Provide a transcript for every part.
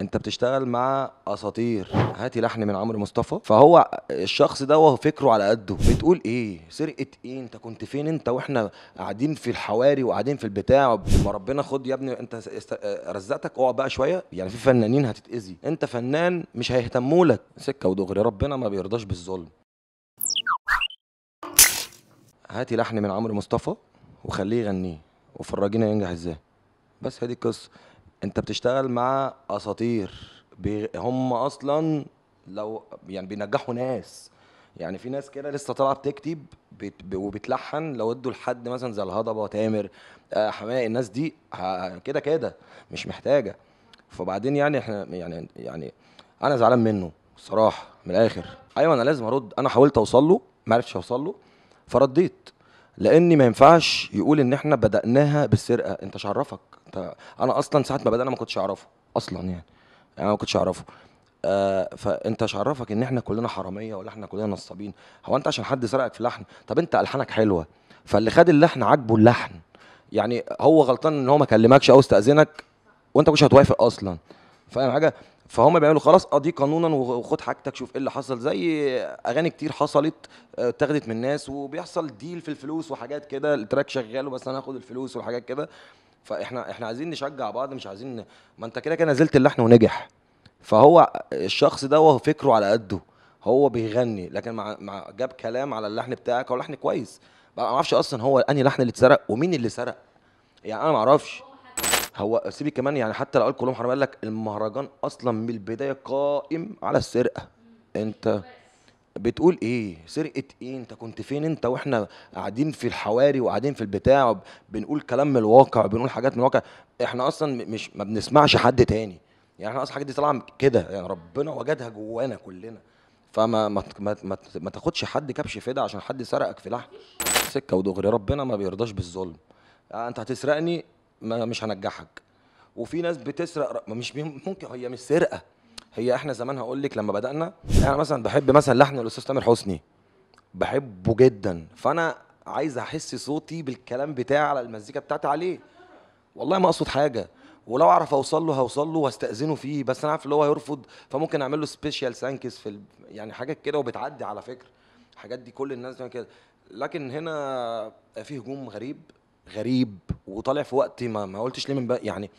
انت بتشتغل مع اساطير هاتي لحن من عمرو مصطفى فهو الشخص ده وهو فكره على قده بتقول ايه سرقه ايه انت كنت فين انت واحنا قاعدين في الحواري وقاعدين في البتاع ما ربنا خد يا ابني انت رزقتك اقعد بقى شويه يعني في فنانين هتتاذي انت فنان مش هيهتموا لك سكه ودغري ربنا ما بيرضاش بالظلم هاتي لحن من عمرو مصطفى وخليه يغنيه وفرجينا ينجح ازاي بس هي دي القصه انت بتشتغل مع اساطير بي... هم اصلا لو يعني بينجحوا ناس يعني في ناس كده لسه طالعه بتكتب بت... وبتلحن لو ادوا لحد مثلا زي الهضبه تامر آه حماقي الناس دي كده كده مش محتاجه فبعدين يعني احنا يعني يعني انا زعلان منه الصراحه من الاخر ايوه انا لازم ارد انا حاولت اوصل له ما عرفتش اوصل له فرديت لان ما ينفعش يقول ان احنا بداناها بالسرقه انت شعرفك عرفك انت انا اصلا ساعه ما بدانا ما كنتش اعرفه اصلا يعني. يعني انا ما كنتش اعرفه آه فانت شعرفك عرفك ان احنا كلنا حراميه ولا احنا كلنا نصابين هو انت عشان حد سرقك في لحن طب انت الحانك حلوه فاللي خد اللحن عاجبه اللحن يعني هو غلطان ان هو ما كلمكش او استاذنك وانت مش هتوافق اصلا فاهم حاجه فهم بيعملوا خلاص قضيه آه، قانونا وخد حاجتك شوف ايه اللي حصل زي اغاني كتير حصلت آه، اتاخدت من الناس وبيحصل ديل في الفلوس وحاجات كده التراك شغال وبس انا هاخد الفلوس والحاجات كده فاحنا احنا عايزين نشجع بعض مش عايزين ما انت كده كده نزلت اللحن ونجح فهو الشخص ده هو فكره على قده هو بيغني لكن مع مع جاب كلام على اللحن بتاعك هو لحن كويس بقى ما اعرفش اصلا هو انهي لحن اللي اتسرق ومين اللي سرق يعني انا ما اعرفش هو سيبي كمان يعني حتى لو قال كلهم حرام قال لك المهرجان اصلا من البدايه قائم على السرقه انت بتقول ايه سرقه ايه انت كنت فين انت واحنا قاعدين في الحواري وقاعدين في البتاع بنقول كلام من الواقع بنقول حاجات من الواقع احنا اصلا مش ما بنسمعش حد تاني يعني احنا اصلا الحاجات دي طالعه كده يعني ربنا وجدها جوانا كلنا فما ما ما, ما تاخدش حد كبش فدا عشان حد سرقك في لحم سكه ودغري ربنا ما بيرضاش بالظلم آه، انت هتسرقني ما مش هنجحك وفي ناس بتسرق مش ممكن هي مش سرقه هي احنا زمان هقول لك لما بدانا انا يعني مثلا بحب مثلا لحن الاستاذ تامر حسني بحبه جدا فانا عايز احس صوتي بالكلام بتاعي على المزيكا بتاعتي عليه والله ما اقصد حاجه ولو اعرف اوصل له هوصل له واستاذنه فيه بس انا عارف اللي هو هيرفض فممكن اعمل له سبيشال سانكس في يعني حاجات كده وبتعدي على فكره الحاجات دي كل الناس بتعمل كده لكن هنا في هجوم غريب غريب وطالع في وقت ما ما قلتش ليه من بقى يعني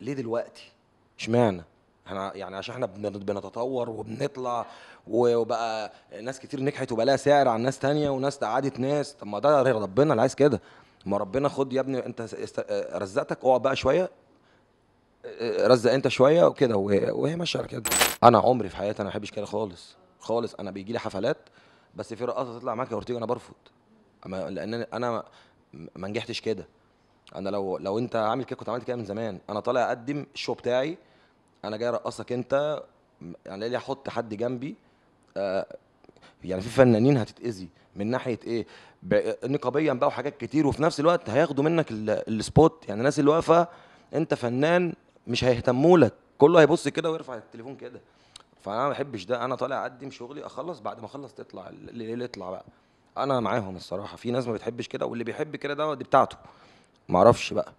ليه دلوقتي اشمعنى احنا يعني عشان احنا بنتطور وبنطلع وبقى ناس كتير نجحت وبقى لها سعر عن ناس تانية وناس قعدت ناس طب ما ده ربنا اللي عايز كده ما ربنا خد يا ابني انت رزقتك اقعد بقى شويه رزق انت شويه وكده وهي ماشيه كده انا عمري في حياتي انا ما بحبش كده خالص خالص انا بيجي لي حفلات بس في رقاصه تطلع معاك يا اورتيجا انا برفض لان انا ما نجحتش كده انا لو لو انت عامل كده كنت عملت كده من زمان انا طالع اقدم الشو بتاعي انا جاي ارقصك انت يعني ليه احط حد جنبي آه يعني في فنانين هتتاذي من ناحيه ايه نقابيا بقى وحاجات كتير وفي نفس الوقت هياخدوا منك السبوت يعني الناس اللي واقفه انت فنان مش هيهتموا لك كله هيبص كده ويرفع التليفون كده فانا ما بحبش ده انا طالع اقدم شغلي اخلص بعد ما اخلص تطلع اللي يطلع بقى انا معاهم الصراحه في ناس ما بتحبش كده واللي بيحب كده ده دي بتاعته معرفش بقى